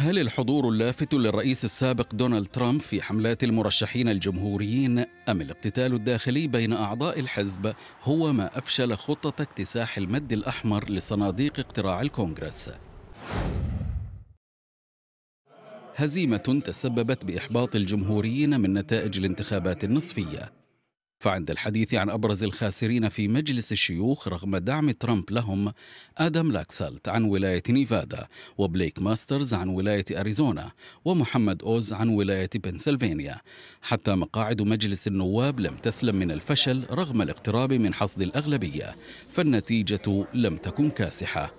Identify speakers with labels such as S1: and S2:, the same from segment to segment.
S1: هل الحضور اللافت للرئيس السابق دونالد ترامب في حملات المرشحين الجمهوريين أم الاقتتال الداخلي بين أعضاء الحزب هو ما أفشل خطة اكتساح المد الأحمر لصناديق اقتراع الكونغرس؟ هزيمة تسببت بإحباط الجمهوريين من نتائج الانتخابات النصفية فعند الحديث عن أبرز الخاسرين في مجلس الشيوخ رغم دعم ترامب لهم آدم لاكسالت عن ولاية نيفادا وبليك ماسترز عن ولاية أريزونا ومحمد أوز عن ولاية بنسلفانيا حتى مقاعد مجلس النواب لم تسلم من الفشل رغم الاقتراب من حصد الأغلبية فالنتيجة لم تكن كاسحة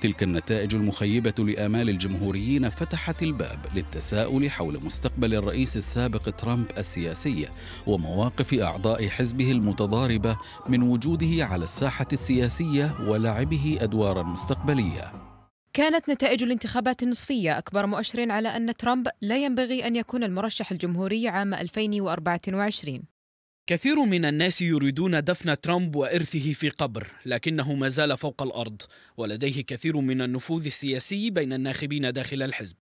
S1: تلك النتائج المخيبة لآمال الجمهوريين فتحت الباب للتساؤل حول مستقبل الرئيس السابق ترامب السياسي ومواقف أعضاء حزبه المتضاربة من وجوده على الساحة السياسية ولعبه أدوارا مستقبلية.
S2: كانت نتائج الانتخابات النصفية أكبر مؤشر على أن ترامب لا ينبغي أن يكون المرشح الجمهوري عام 2024
S3: كثير من الناس يريدون دفن ترامب وإرثه في قبر لكنه ما زال فوق الأرض ولديه كثير من النفوذ السياسي بين الناخبين داخل الحزب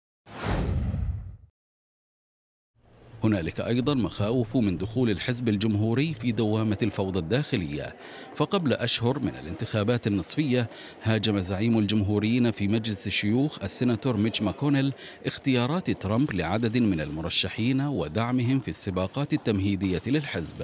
S1: هنالك أيضا مخاوف من دخول الحزب الجمهوري في دوامة الفوضى الداخلية فقبل أشهر من الانتخابات النصفية هاجم زعيم الجمهوريين في مجلس الشيوخ السناتور ميتش ماكونيل اختيارات ترامب لعدد من المرشحين ودعمهم في السباقات التمهيدية للحزب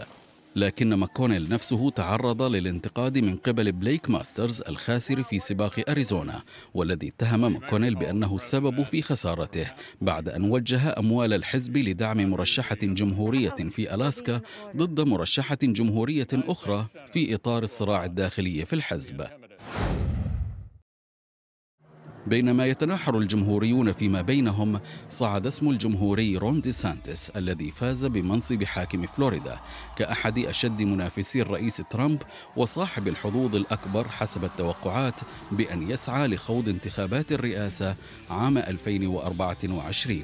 S1: لكن ماكونيل نفسه تعرض للانتقاد من قبل بليك ماسترز الخاسر في سباق أريزونا والذي اتهم ماكونيل بأنه السبب في خسارته بعد أن وجه أموال الحزب لدعم مرشحة جمهورية في ألاسكا ضد مرشحة جمهورية أخرى في إطار الصراع الداخلي في الحزب بينما يتناحر الجمهوريون فيما بينهم صعد اسم الجمهوري رون دي سانتس الذي فاز بمنصب حاكم فلوريدا كأحد أشد منافسي الرئيس ترامب وصاحب الحظوظ الأكبر حسب التوقعات بأن يسعى لخوض
S2: انتخابات الرئاسة عام 2024